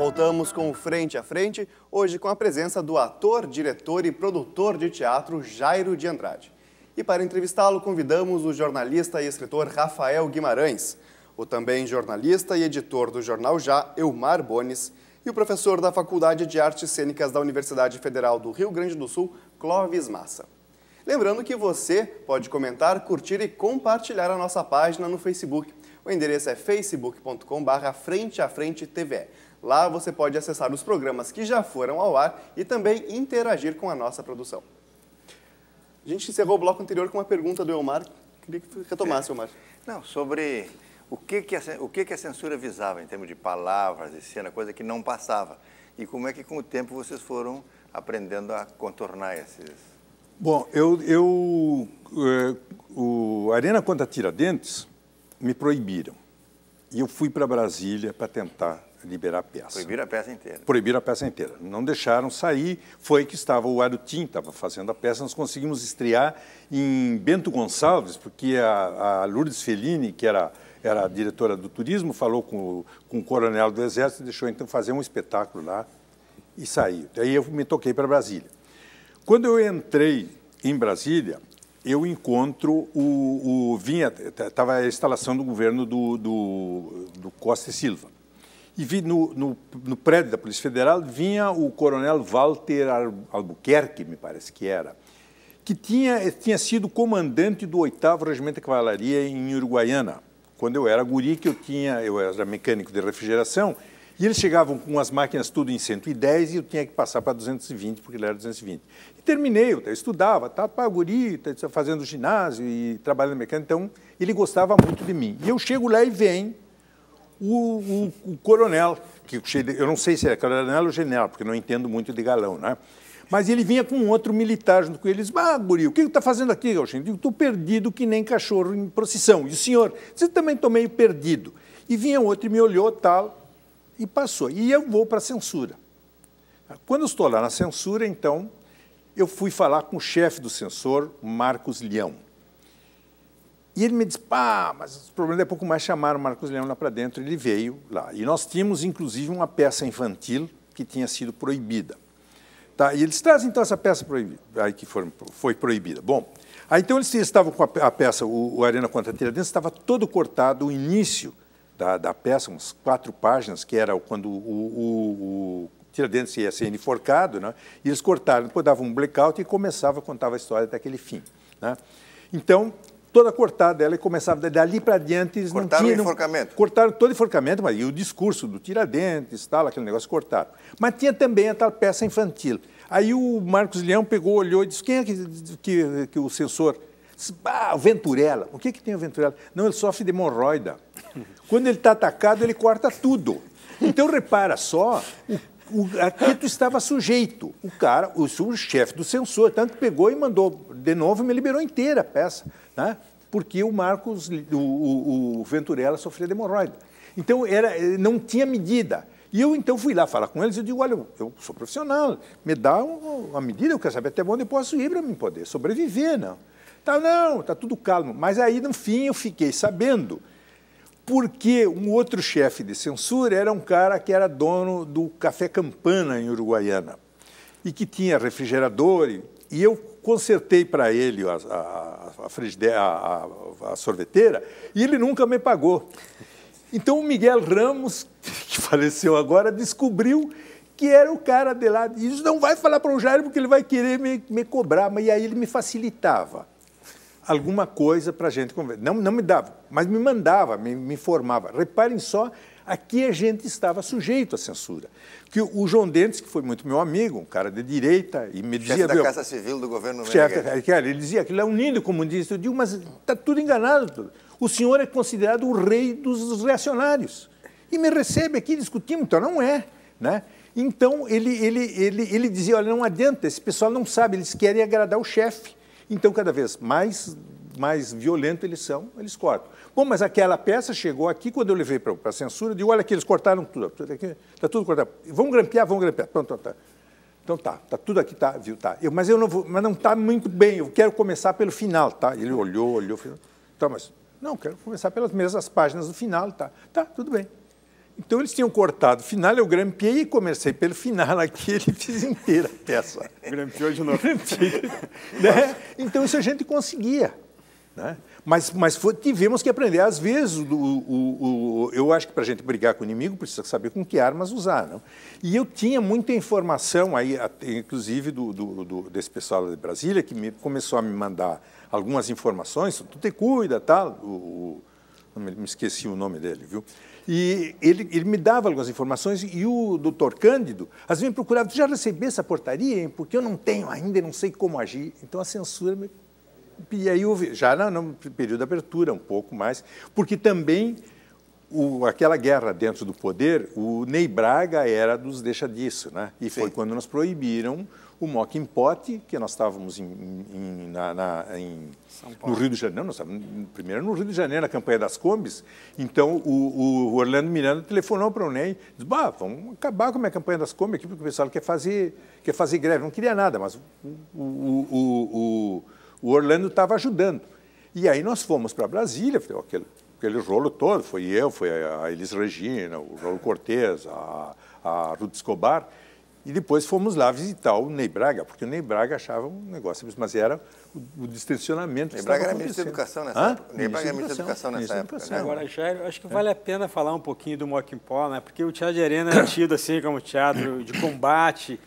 Voltamos com Frente a Frente, hoje com a presença do ator, diretor e produtor de teatro Jairo de Andrade. E para entrevistá-lo, convidamos o jornalista e escritor Rafael Guimarães, o também jornalista e editor do jornal Já, Elmar Bones, e o professor da Faculdade de Artes Cênicas da Universidade Federal do Rio Grande do Sul, Clóvis Massa. Lembrando que você pode comentar, curtir e compartilhar a nossa página no Facebook. O endereço é facebook.com/frente a frente Lá você pode acessar os programas que já foram ao ar e também interagir com a nossa produção. A gente encerrou o bloco anterior com uma pergunta do Elmar. Queria que retomasse, é. Elmar. Não, sobre o que, que, a, o que, que a censura visava em termos de palavras e cena, coisa que não passava. E como é que com o tempo vocês foram aprendendo a contornar esses... Bom, eu, eu é, o Arena contra Tiradentes me proibiram. E eu fui para Brasília para tentar liberar a peça. Proibiram a peça inteira. Proibiram a peça inteira. Não deixaram sair. Foi que estava o Arutim, estava fazendo a peça. Nós conseguimos estrear em Bento Gonçalves, porque a, a Lourdes Fellini, que era era a diretora do turismo, falou com, com o coronel do exército, deixou então fazer um espetáculo lá e saiu. Daí eu me toquei para Brasília. Quando eu entrei em Brasília, eu encontro o, o vinha, estava a instalação do governo do, do, do Costa e Silva e vi no, no, no, prédio da Polícia Federal vinha o coronel Walter Albuquerque, me parece que era, que tinha, tinha sido comandante do 8 Regimento de Cavalaria em Uruguaiana. Quando eu era guri, que eu tinha, eu era mecânico de refrigeração, e eles chegavam com as máquinas tudo em 110 e eu tinha que passar para 220, porque ele era 220. E terminei, eu estudava, estava tá, para guri, tá, fazendo ginásio e trabalhando mecânico. então ele gostava muito de mim. E eu chego lá e vem o, o, o coronel, que eu não sei se era é coronel ou general, porque não entendo muito de galão, né? Mas ele vinha com um outro militar junto com eles. Ah, guri, o que está fazendo aqui, eu Digo, estou perdido que nem cachorro em procissão. E o senhor? Você também estou meio perdido. E vinha outro e me olhou tal, e passou. E eu vou para a censura. Quando estou lá na censura, então, eu fui falar com o chefe do censor, Marcos Leão. E ele me disse, pá, mas os problemas daqui a pouco mais chamaram o Marcos Leão lá para dentro, ele veio lá. E nós tínhamos, inclusive, uma peça infantil que tinha sido proibida. Tá? E eles trazem, então, essa peça proibida, aí que foi, foi proibida. Bom, aí então eles estavam com a, peça, o, o Arena contra Tiradentes, estava todo cortado, o início da, da, peça, umas quatro páginas, que era quando o, o, o Tiradentes ia ser enforcado, né? e eles cortaram, depois davam um blackout e começava, contava a história até aquele fim. Né? Então, toda cortada. Ela começava dali para diante. Cortaram não tinha, o enforcamento. Não, cortaram todo o enforcamento, mas e o discurso do Tiradentes, tal, aquele negócio cortado. Mas tinha também a tal peça infantil. Aí o Marcos Leão pegou, olhou e disse: quem é que, que, que o censor? Disse, ah, Venturella. O que, que tem o Venturella? Não, ele sofre de hemorroida. Quando ele está atacado, ele corta tudo. Então, repara só o o, aqui tu estava sujeito. O cara, o, o chefe do censor, tanto pegou e mandou de novo e me liberou inteira a peça, né? porque o Marcos, o, o, o Venturella sofria de hemorroida. Então, era, não tinha medida. E eu então fui lá falar com eles e digo, olha, eu sou profissional, me dá uma medida, eu quero saber até onde eu posso ir para me poder sobreviver, não. Tá, não, tá tudo calmo. Mas aí, no fim, eu fiquei sabendo porque um outro chefe de censura era um cara que era dono do Café Campana em Uruguaiana e que tinha refrigerador. E, e eu consertei para ele a, a, a, a, sorveteira e ele nunca me pagou. Então o Miguel Ramos, que faleceu agora, descobriu que era o cara de lá. E isso não vai falar para o Jair porque ele vai querer me, me cobrar. Mas e aí ele me facilitava alguma coisa para a gente conversar. Não, não me dava, mas me mandava, me, me informava. Reparem só a que a gente estava sujeito à censura. Que o, João Dentes, que foi muito meu amigo, um cara de direita, e me dizia... Chefe da meu, Casa Civil do governo chefe, cara, é, é, Ele dizia que ele é um lindo comunista. Eu digo, mas está tudo enganado. Tudo. O senhor é considerado o rei dos reacionários. E me recebe aqui, discutimos, então não é. Né? Então, ele, ele, ele, ele dizia, olha, não adianta, esse pessoal não sabe, eles querem agradar o chefe. Então, cada vez mais mais violentos eles são, eles cortam. Bom, mas aquela peça chegou aqui, quando eu levei para a censura, eu digo, olha aqui, eles cortaram tudo, está tudo cortado. Vamos grampear, vamos grampear. Pronto, tá. Então tá, tá tudo aqui, tá, viu, tá. Eu, mas eu não vou, mas não tá muito bem, eu quero começar pelo final, tá? Ele olhou, olhou, falou, tá, mas não, quero começar pelas mesmas páginas do final, tá. Tá, tudo bem. Então eles tinham cortado. Final eu grampeei e comecei pelo final aqui, ele fiz inteira a peça. Grampeou de novo. né? Então isso a gente conseguia. Né? Mas, mas foi, tivemos que aprender. Às vezes, o, o, o, eu acho que para a gente brigar com o inimigo, precisa saber com que armas usar. Não? E eu tinha muita informação, aí, inclusive do, do, do desse pessoal de Brasília, que me, começou a me mandar algumas informações, tu te cuida, tal, o, me esqueci o nome dele, viu? E ele, ele me dava algumas informações e o doutor Cândido, às vezes me procurava, tu já recebeu essa portaria, hein? Porque eu não tenho ainda e não sei como agir. Então a censura me... E aí houve, já no período de abertura, um pouco mais, porque também o, aquela guerra dentro do poder, o Ney Braga era dos deixa disso, né? E Sim. foi quando nos proibiram o Mocking Pot, que nós estávamos em, em, na, na, em, no Rio de Janeiro, nós estávamos primeiro no Rio de Janeiro, na campanha das Combis, então o, o Orlando Miranda telefonou para o Ney, e disse, bah, vamos acabar com a minha campanha das Combis aqui, porque o pessoal quer fazer, quer fazer greve. Não queria nada, mas o, o, o Orlando estava ajudando. E aí nós fomos para Brasília, aquele, aquele rolo todo, foi eu, foi a Elis Regina, o Rolo Cortez, a, a Ruth Escobar, e depois fomos lá visitar o Ney Braga, porque o Ney Braga achava um negócio, mas era o, o distensionamento. Ney Braga era ministro da Educação nessa Hã? época. Ney Braga era ministro da Educação nessa época. Educação. Né? Agora, já, acho que é. vale a pena falar um pouquinho do Moquimpó, né? porque o Teatro de Arena é tido assim como teatro de combate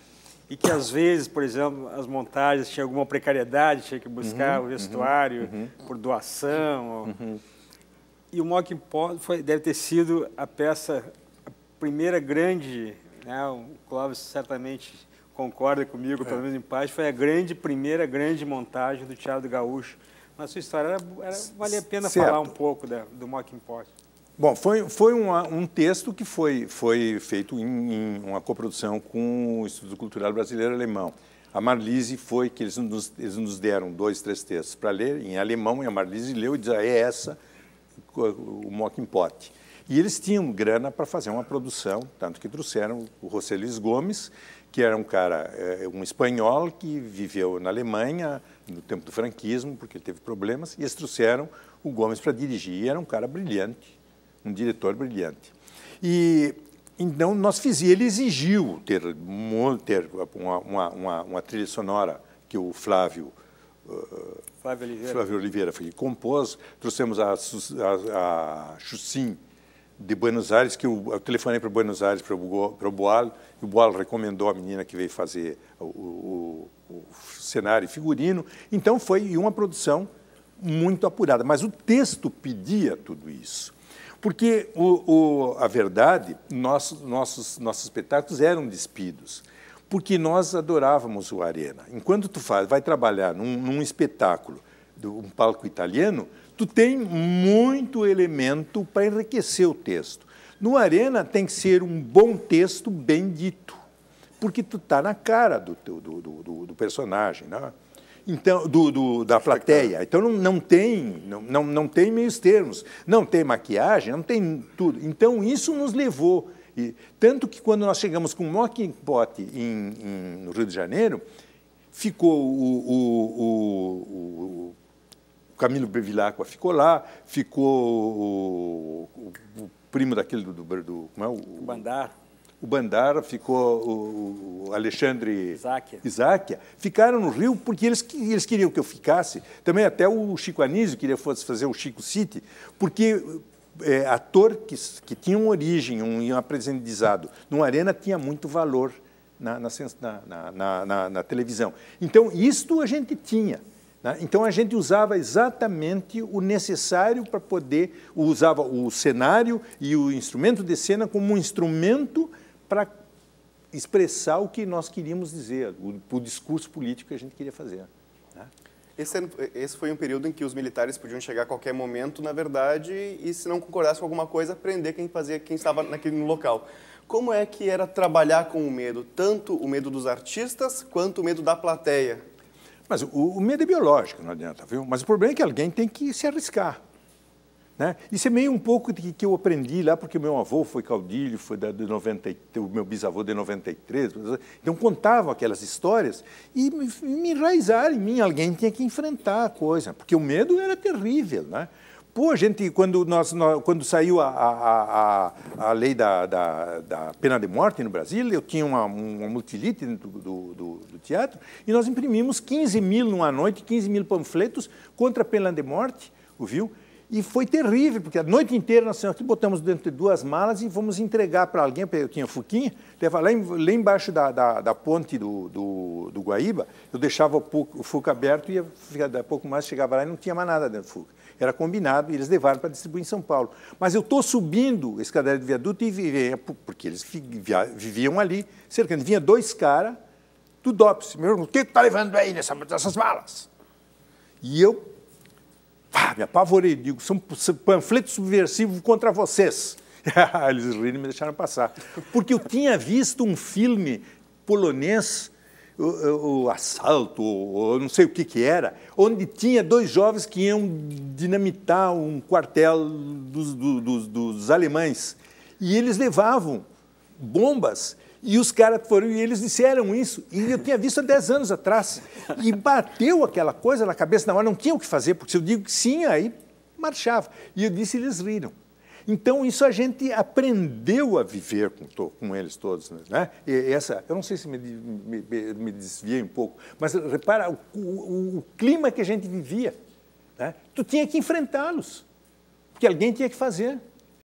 e que às vezes, por exemplo, as montagens tinham alguma precariedade, tinha que buscar uhum, o vestuário uhum, uhum. por doação. Uhum. Ou... E o Moquimpó deve ter sido a peça, a primeira grande né, o Clóvis certamente concorda comigo, é. pelo menos em parte, foi a grande, primeira grande montagem do Teatro do Gaúcho. Mas sua história era, era, valia a pena certo. falar um pouco da, do Mockingpot. Bom, foi, foi uma, um texto que foi, foi feito em, em, uma coprodução com o Instituto Cultural Brasileiro Alemão. A Marlise foi que eles nos, eles nos deram dois, três textos para ler em alemão, e a Marlise leu e disse, ah, é essa, o Mockingpot. E eles tinham grana para fazer uma produção, tanto que trouxeram o José Gomes, que era um cara, eh, um espanhol que viveu na Alemanha no tempo do franquismo, porque ele teve problemas, e eles trouxeram o Gomes para dirigir. E era um cara brilhante, um diretor brilhante. E então nós fizemos, ele exigiu ter, ter uma, uma, uma, uma trilha sonora que o Flávio Flávio Oliveira. Flávio Oliveira foi, compôs, trouxemos a, a, a de Buenos Aires, que eu, eu telefonei para Buenos Aires, para o Boalo, e o Boalo recomendou a menina que veio fazer o, o, o cenário e figurino. Então, foi uma produção muito apurada. Mas o texto pedia tudo isso. Porque, o, o, a verdade, nossos, nossos, nossos espetáculos eram despidos, porque nós adorávamos o Arena. Enquanto tu faz, vai trabalhar num, num espetáculo, um palco italiano, tu tem muito elemento para enriquecer o texto. No Arena tem que ser um bom texto bem dito, porque tu tá na cara do, do, do, do personagem, né? então do, do, da plateia. Então não, não tem não, não, não tem meios termos, não tem maquiagem, não tem tudo. Então isso nos levou e, tanto que quando nós chegamos com o Mockingpot em, em, no Rio de Janeiro, ficou o, o, Camilo Bevilacqua ficou lá, ficou o, o, o primo daquele do, do, do como é o, o Bandar. O Bandar ficou o Alexandre Isaac, Ficaram no Rio porque eles, eles queriam que eu ficasse. Também até o Chico Anísio queria fosse fazer o Chico City, porque é, ator que, que tinha uma origem, um, um aprendizado numa arena tinha muito valor na, na, na, na televisão. Então, isto a gente tinha. Né? Então a gente usava exatamente o necessário para poder, usava o cenário e o instrumento de cena como um instrumento para expressar o que nós queríamos dizer, o, o discurso político que a gente queria fazer. Né? Esse, esse, foi um período em que os militares podiam chegar a qualquer momento, na verdade, e se não concordassem com alguma coisa, prender quem fazia, quem estava naquele local. Como é que era trabalhar com o medo, tanto o medo dos artistas quanto o medo da plateia? Mas o, o medo é biológico, não adianta, viu? Mas o problema é que alguém tem que se arriscar. Né? Isso é meio um pouco de que eu aprendi lá, porque meu avô foi caudilho, foi da, de 90, o meu bisavô de 93. Então contavam aquelas histórias e me, me enraizaram em mim. Alguém tinha que enfrentar a coisa, porque o medo era terrível. Né? Pô, a gente, quando, nós, quando saiu a, a, a, a lei da, da, da, pena de morte no Brasil, eu tinha uma, uma multilite do, do, do, teatro, e nós imprimimos 15 mil numa noite, 15 mil panfletos contra a pena de morte, ouviu? E foi terrível, porque a noite inteira nós aqui botamos dentro de duas malas e fomos entregar para alguém, eu tinha fuquinha, levar lá, em, lá embaixo da, da, da ponte do, do, do, Guaíba, eu deixava o, o fuca aberto e daqui a pouco mais chegava lá e não tinha mais nada dentro do fuca. Era combinado e eles levaram para distribuir em São Paulo. Mas eu estou subindo a escadaria de viaduto e vinha, é, porque eles viviam ali, cercando. Vinha dois caras do DOPS, meu irmão, o que está levando aí nessa, nessas malas? E eu Pá, me apavorei, digo, são panfletos subversivos contra vocês. Eles riram e me deixaram passar. Porque eu tinha visto um filme polonês, o, o Assalto, ou não sei o que, que era, onde tinha dois jovens que iam dinamitar um quartel dos, dos, dos alemães. E eles levavam bombas e os caras foram e eles disseram isso. E eu tinha visto há 10 anos atrás. E bateu aquela coisa na cabeça na hora, não tinha o que fazer, porque se eu digo que sim, aí marchava. E eu disse, eles riram. Então, isso a gente aprendeu a viver com, com eles todos. Né? né? E essa, eu não sei se me, me, me desviei um pouco, mas repara o, o, o clima que a gente vivia. Né? Tu tinha que enfrentá-los, porque alguém tinha que fazer.